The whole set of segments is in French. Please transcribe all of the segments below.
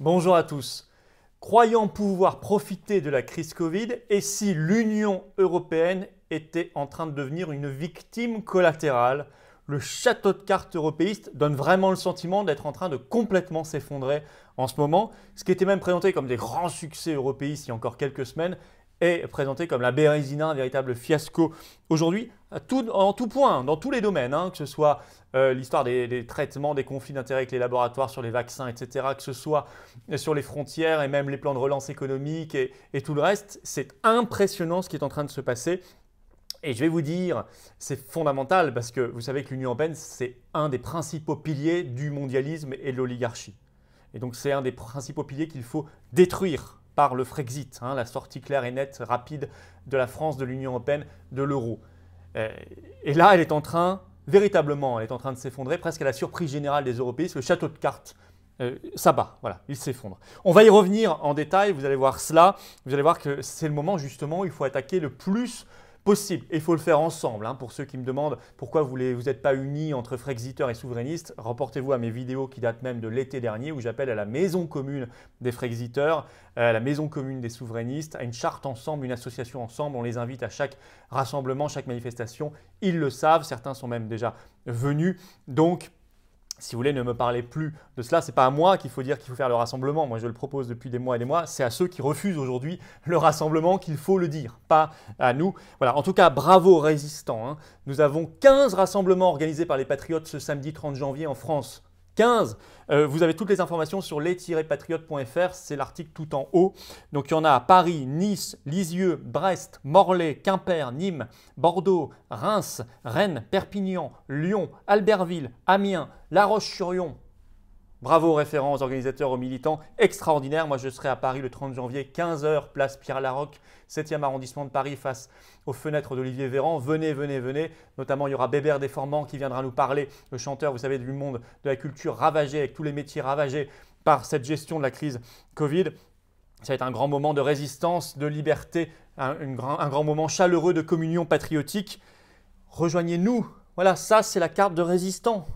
Bonjour à tous. Croyant pouvoir profiter de la crise Covid, et si l'Union européenne était en train de devenir une victime collatérale, le château de cartes européiste donne vraiment le sentiment d'être en train de complètement s'effondrer en ce moment. Ce qui était même présenté comme des grands succès européistes il y a encore quelques semaines est présenté comme la bérésina, un véritable fiasco aujourd'hui en tout point, dans tous les domaines, hein, que ce soit euh, l'histoire des, traitements, des conflits d'intérêts avec les laboratoires sur les vaccins, etc., que ce soit sur les frontières et même les plans de relance économique et, tout le reste, c'est impressionnant ce qui est en train de se passer. Et je vais vous dire, c'est fondamental parce que vous savez que l'Union européenne, c'est un des principaux piliers du mondialisme et de l'oligarchie. Et donc c'est un des principaux piliers qu'il faut détruire par le Frexit, hein, la sortie claire et nette, rapide de la France, de l'Union européenne, de l'euro. Euh, et là, elle est en train, véritablement, elle est en train de s'effondrer, presque à la surprise générale des européistes. Le château de cartes euh, s'abat, voilà, il s'effondre. On va y revenir en détail, vous allez voir cela, vous allez voir que c'est le moment justement où il faut attaquer le plus il faut le faire ensemble. Hein, pour ceux qui me demandent pourquoi vous n'êtes pas unis entre Frexiteurs et souverainistes, reportez-vous à mes vidéos qui datent même de l'été dernier où j'appelle à la maison commune des Frexiteurs, euh, à la maison commune des souverainistes, à une charte ensemble, une association ensemble. On les invite à chaque rassemblement, chaque manifestation. Ils le savent. Certains sont même déjà venus. Donc, si vous voulez, ne me parlez plus de cela. C'est pas à moi qu'il faut dire qu'il faut faire le rassemblement. Moi, je le propose depuis des mois et des mois. C'est à ceux qui refusent aujourd'hui le rassemblement qu'il faut le dire, pas à nous. Voilà. En tout cas, bravo résistants. Hein. Nous avons 15 rassemblements organisés par les patriotes ce samedi 30 janvier en France. 15. Euh, vous avez toutes les informations sur les-patriotes.fr, c'est l'article tout en haut. Donc il y en a à Paris, Nice, Lisieux, Brest, Morlaix, Quimper, Nîmes, Bordeaux, Reims, Rennes, Perpignan, Lyon, Albertville, Amiens, La Roche-sur-Yon, Bravo aux référents, aux organisateurs, aux militants, extraordinaire. Moi, je serai à Paris le 30 janvier, 15h, place Pierre Larocque, 7e arrondissement de Paris, face aux fenêtres d'Olivier Véran. Venez, venez, venez. Notamment, il y aura Bébert Déformant qui viendra nous parler, le chanteur, vous savez, du monde de la culture ravagée, avec tous les métiers ravagés par cette gestion de la crise Covid. Ça va être un grand moment de résistance, de liberté, un, grand, un grand moment chaleureux de communion patriotique. Rejoignez-nous. Voilà, ça, c'est la carte de résistant.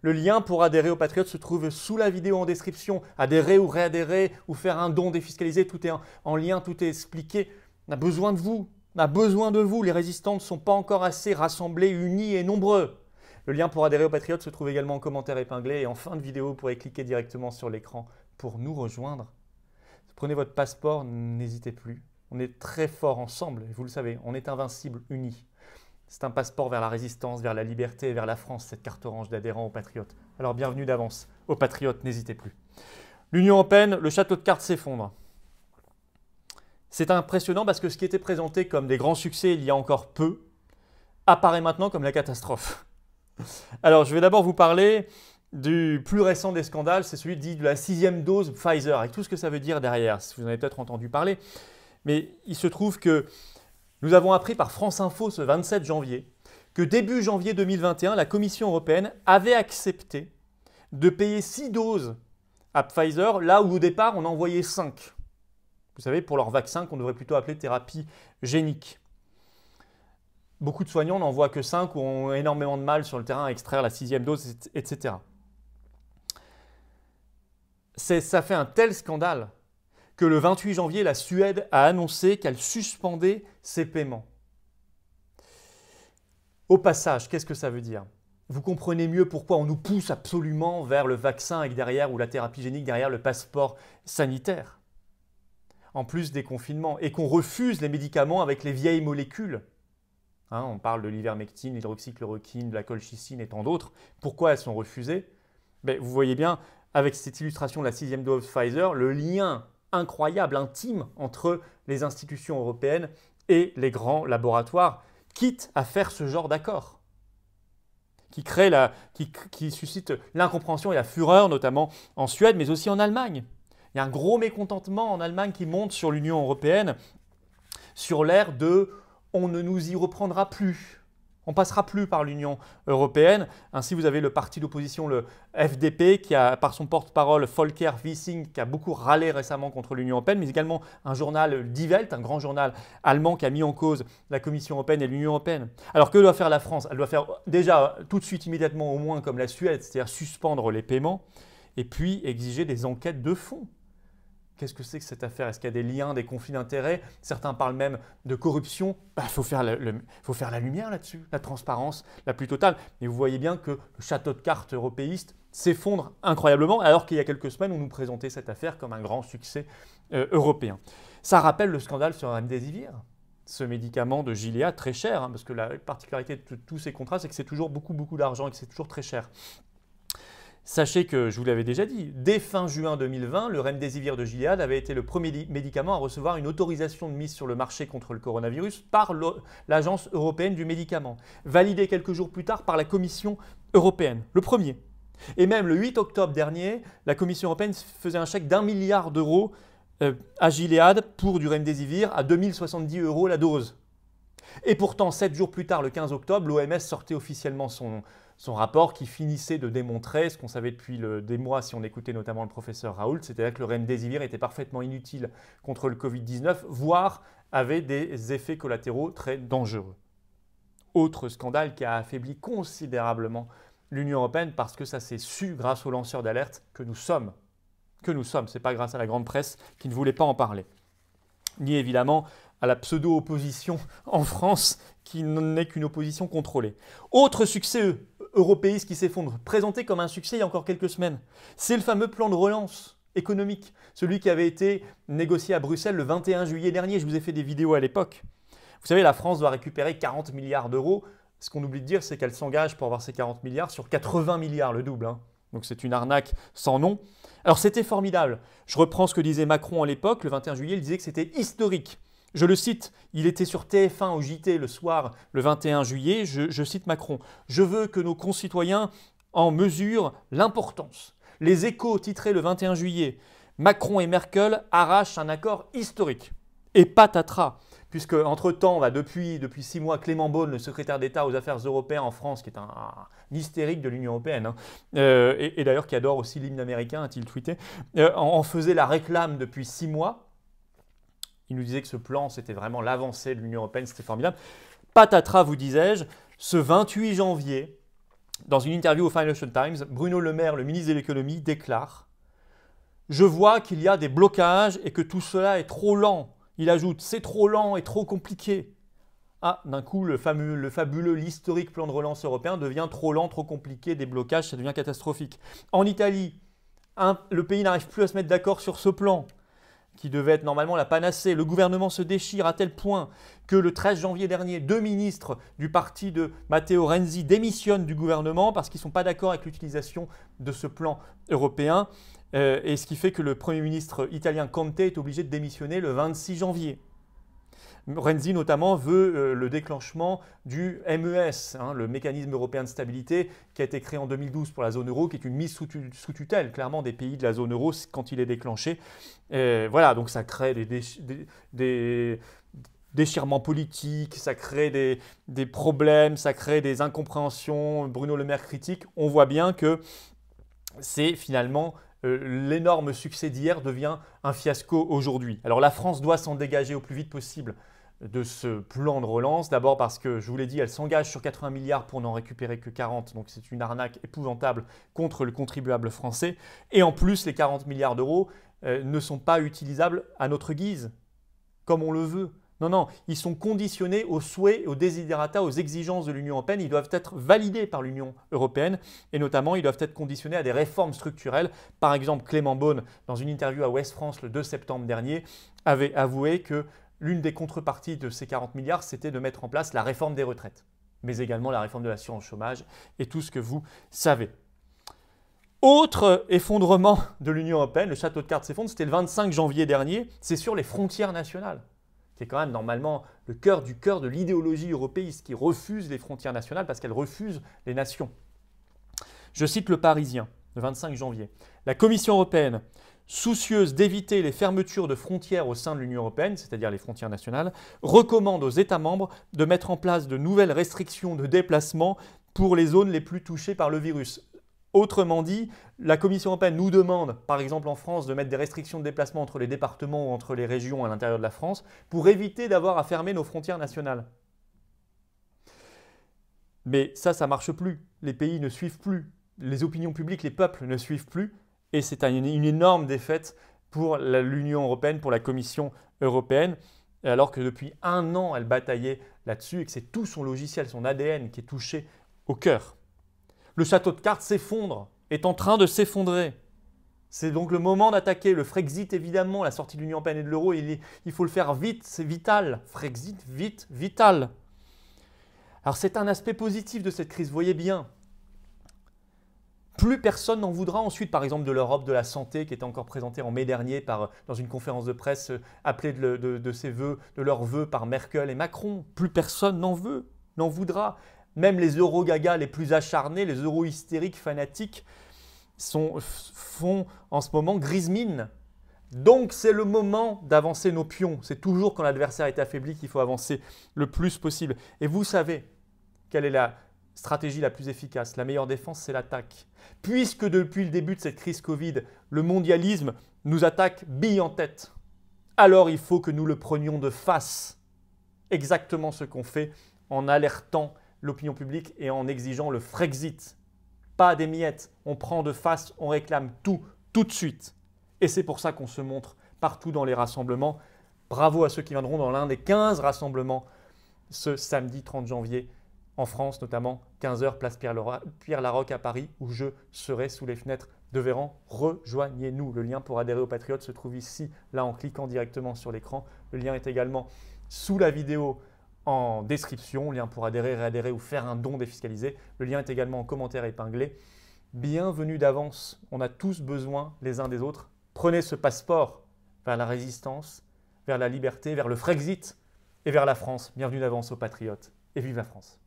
Le lien pour adhérer aux Patriotes se trouve sous la vidéo en description. Adhérer ou réadhérer ou faire un don défiscalisé, tout est en lien, tout est expliqué. On a besoin de vous, on a besoin de vous. Les résistants ne sont pas encore assez rassemblés, unis et nombreux. Le lien pour adhérer aux Patriotes se trouve également en commentaire épinglé et en fin de vidéo, vous pourrez cliquer directement sur l'écran pour nous rejoindre. Prenez votre passeport, n'hésitez plus. On est très fort ensemble, vous le savez, on est invincible, unis. C'est un passeport vers la résistance, vers la liberté, vers la France, cette carte orange d'adhérents aux patriotes. Alors bienvenue d'avance. Aux patriotes, n'hésitez plus. L'Union européenne, le château de cartes s'effondre. C'est impressionnant parce que ce qui était présenté comme des grands succès il y a encore peu apparaît maintenant comme la catastrophe. Alors je vais d'abord vous parler du plus récent des scandales, c'est celui dit de la sixième dose Pfizer, avec tout ce que ça veut dire derrière, si vous en avez peut-être entendu parler. Mais il se trouve que nous avons appris par France Info ce 27 janvier que début janvier 2021, la Commission européenne avait accepté de payer 6 doses à Pfizer, là où au départ on envoyait 5. Vous savez, pour leur vaccin qu'on devrait plutôt appeler thérapie génique. Beaucoup de soignants n'en voient que 5 ou ont énormément de mal sur le terrain à extraire la sixième dose, etc. ça fait un tel scandale que le 28 janvier, la Suède a annoncé qu'elle suspendait ses paiements. Au passage, qu'est-ce que ça veut dire Vous comprenez mieux pourquoi on nous pousse absolument vers le vaccin et derrière, ou la thérapie génique derrière le passeport sanitaire. En plus des confinements, et qu'on refuse les médicaments avec les vieilles molécules. Hein, on parle de l'ivermectine, l'hydroxychloroquine, de la colchicine et tant d'autres. Pourquoi elles sont refusées ben, Vous voyez bien, avec cette illustration de la sixième dose Pfizer, le lien incroyable, intime entre les institutions européennes et les grands laboratoires, quitte à faire ce genre d'accord qui, crée la, qui, suscite l'incompréhension et la fureur, notamment en Suède, mais aussi en Allemagne. Il y a un gros mécontentement en Allemagne qui monte sur l'Union européenne, sur l'ère de on ne nous y reprendra plus. On passera plus par l'Union européenne. Ainsi, vous avez le parti d'opposition, le FDP, qui a, par son porte-parole Volker Wissing, qui a beaucoup râlé récemment contre l'Union européenne, mais également un journal, euh, Die Welt, un grand journal allemand, qui a mis en cause la Commission européenne et l'Union européenne. Alors que doit faire la France Elle doit faire déjà tout de suite, immédiatement, au moins comme la Suède, c'est-à-dire suspendre les paiements et puis exiger des enquêtes de fond. Qu'est-ce que c'est que cette affaire Est-ce qu'il y a des liens, des conflits d'intérêts Certains parlent même de corruption. Bah, Il faut, faire la, lumière là-dessus, la transparence la plus totale. Et vous voyez bien que le château de cartes européiste s'effondre incroyablement, alors qu'il y a quelques semaines, on nous présentait cette affaire comme un grand succès euh, européen. Ça rappelle le scandale sur Amdesivir, ce médicament de Gilead très cher, hein, parce que la particularité de tous ces contrats, c'est que c'est toujours beaucoup, beaucoup d'argent et que c'est toujours très cher. Sachez que, je vous l'avais déjà dit, dès fin juin 2020, le remdesivir de Gilead avait été le premier médicament à recevoir une autorisation de mise sur le marché contre le coronavirus par l'Agence européenne du médicament, validé quelques jours plus tard par la Commission européenne, le premier. Et même le 8 octobre dernier, la Commission européenne faisait un chèque d'un milliard d'euros euh, à Gilead pour du remdesivir à 2070 euros la dose. Et pourtant, sept jours plus tard, le 15 octobre, l'OMS sortait officiellement son, son rapport qui finissait de démontrer ce qu'on savait depuis des mois si on écoutait notamment le professeur Raoult, c'était à dire que le remdesivir était parfaitement inutile contre le Covid-19, voire avait des effets collatéraux très dangereux. Autre scandale qui a affaibli considérablement l'Union européenne parce que ça s'est su grâce aux lanceurs d'alerte que nous sommes. Que nous sommes, c'est pas grâce à la grande presse qui ne voulait pas en parler. Ni évidemment à la pseudo-opposition en France qui n'est qu'une opposition contrôlée. Autre succès européiste qui s'effondre, présenté comme un succès il y a encore quelques semaines. C'est le fameux plan de relance économique, celui qui avait été négocié à Bruxelles le 21 juillet dernier. Je vous ai fait des vidéos à l'époque. Vous savez, la France doit récupérer 40 milliards d'euros. Ce qu'on oublie de dire, c'est qu'elle s'engage pour avoir ces 40 milliards sur 80 milliards, le double. Hein. Donc c'est une arnaque sans nom. Alors c'était formidable. Je reprends ce que disait Macron à l'époque, le 21 juillet, il disait que c'était historique. Je le cite, il était sur TF1 au JT le soir, le 21 juillet, je, cite Macron, Je veux que nos concitoyens en mesurent l'importance. Les échos titrés le 21 juillet, Macron et Merkel arrachent un accord historique. Et patatras puisque entre-temps, depuis, six mois, Clément Beaune, le secrétaire d'État aux affaires européennes en France, qui est un, hystérique de l'Union européenne, hein, euh, et, d'ailleurs qui adore aussi l'hymne américain, a-t-il tweeté, euh, en faisait la réclame depuis six mois. Il nous disait que ce plan, c'était vraiment l'avancée de l'Union européenne, c'était formidable. Patatras, vous disais-je, ce 28 janvier, dans une interview au Financial Times, Bruno Le Maire, le ministre de l'économie, déclare Je vois qu'il y a des blocages et que tout cela est trop lent. Il ajoute C'est trop lent et trop compliqué. Ah, d'un coup, le, fameux, le fabuleux, l'historique plan de relance européen devient trop lent, trop compliqué, des blocages, ça devient catastrophique. En Italie, le pays n'arrive plus à se mettre d'accord sur ce plan qui devait être normalement la panacée. Le gouvernement se déchire à tel point que le 13 janvier dernier, deux ministres du parti de Matteo Renzi démissionnent du gouvernement parce qu'ils ne sont pas d'accord avec l'utilisation de ce plan européen. Euh, et ce qui fait que le Premier ministre italien Conte est obligé de démissionner le 26 janvier. Renzi notamment veut euh, le déclenchement du MES, hein, le mécanisme européen de stabilité qui a été créé en 2012 pour la zone euro, qui est une mise sous, tutelle clairement des pays de la zone euro quand il est déclenché. voilà, donc ça crée des, déchirements politiques, ça crée des, problèmes, ça crée des incompréhensions. Bruno Le Maire critique. On voit bien que c'est finalement euh, l'énorme succès d'hier devient un fiasco aujourd'hui. Alors la France doit s'en dégager au plus vite possible de ce plan de relance. D'abord parce que, je vous l'ai dit, elle s'engage sur 80 milliards pour n'en récupérer que 40, donc c'est une arnaque épouvantable contre le contribuable français. Et en plus, les 40 milliards d'euros euh, ne sont pas utilisables à notre guise, comme on le veut. Non, non, ils sont conditionnés aux souhaits, aux desiderata, aux exigences de l'Union européenne. Ils doivent être validés par l'Union européenne et notamment ils doivent être conditionnés à des réformes structurelles. Par exemple, Clément Beaune, dans une interview à Ouest France le 2 septembre dernier, avait avoué que L'une des contreparties de ces 40 milliards, c'était de mettre en place la réforme des retraites, mais également la réforme de l'assurance chômage et tout ce que vous savez. Autre effondrement de l'Union européenne, le château de cartes s'effondre, c'était le 25 janvier dernier, c'est sur les frontières nationales, qui est quand même normalement le cœur du cœur de l'idéologie européiste, qui refuse les frontières nationales parce qu'elle refuse les nations. Je cite le Parisien, le 25 janvier. La Commission européenne soucieuse d'éviter les fermetures de frontières au sein de l'Union européenne, c'est-à-dire les frontières nationales, recommande aux États membres de mettre en place de nouvelles restrictions de déplacement pour les zones les plus touchées par le virus. Autrement dit, la Commission européenne nous demande, par exemple en France, de mettre des restrictions de déplacement entre les départements ou entre les régions à l'intérieur de la France pour éviter d'avoir à fermer nos frontières nationales. Mais ça, ça marche plus. Les pays ne suivent plus. Les opinions publiques, les peuples ne suivent plus et c'est une, énorme défaite pour l'Union européenne, pour la Commission européenne, alors que depuis un an, elle bataillait là-dessus et que c'est tout son logiciel, son ADN qui est touché au cœur. Le château de cartes s'effondre, est en train de s'effondrer. C'est donc le moment d'attaquer le Frexit, évidemment, la sortie de l'Union européenne et de l'euro, il, il, faut le faire vite, c'est vital. Frexit, vite, vital. Alors c'est un aspect positif de cette crise, voyez bien. Plus personne n'en voudra ensuite, par exemple, de l'Europe de la santé qui était encore présentée en mai dernier dans une conférence de presse euh, appelée de, ses vœux, de leurs vœux par Merkel et Macron. Plus personne n'en veut, n'en voudra. Même les euro-gagas les plus acharnés, les euro-hystériques fanatiques sont, font en ce moment grise mine. Donc c'est le moment d'avancer nos pions. C'est toujours quand l'adversaire est affaibli qu'il faut avancer le plus possible. Et vous savez quelle est la, stratégie la plus efficace, la meilleure défense, c'est l'attaque. Puisque depuis le début de cette crise Covid, le mondialisme nous attaque bille en tête, alors il faut que nous le prenions de face. Exactement ce qu'on fait en alertant l'opinion publique et en exigeant le Frexit. Pas des miettes, on prend de face, on réclame tout, tout de suite. Et c'est pour ça qu'on se montre partout dans les rassemblements. Bravo à ceux qui viendront dans l'un des 15 rassemblements ce samedi 30 janvier en France notamment, 15h, place Pierre-Larocque à Paris, où je serai sous les fenêtres de Véran. Rejoignez-nous. Le lien pour adhérer aux Patriotes se trouve ici, là en cliquant directement sur l'écran. Le lien est également sous la vidéo en description. Lien pour adhérer, réadhérer ou faire un don défiscalisé. Le lien est également en commentaire épinglé. Bienvenue d'avance. On a tous besoin les uns des autres. Prenez ce passeport vers la résistance, vers la liberté, vers le Frexit et vers la France. Bienvenue d'avance aux Patriotes. Et vive la France.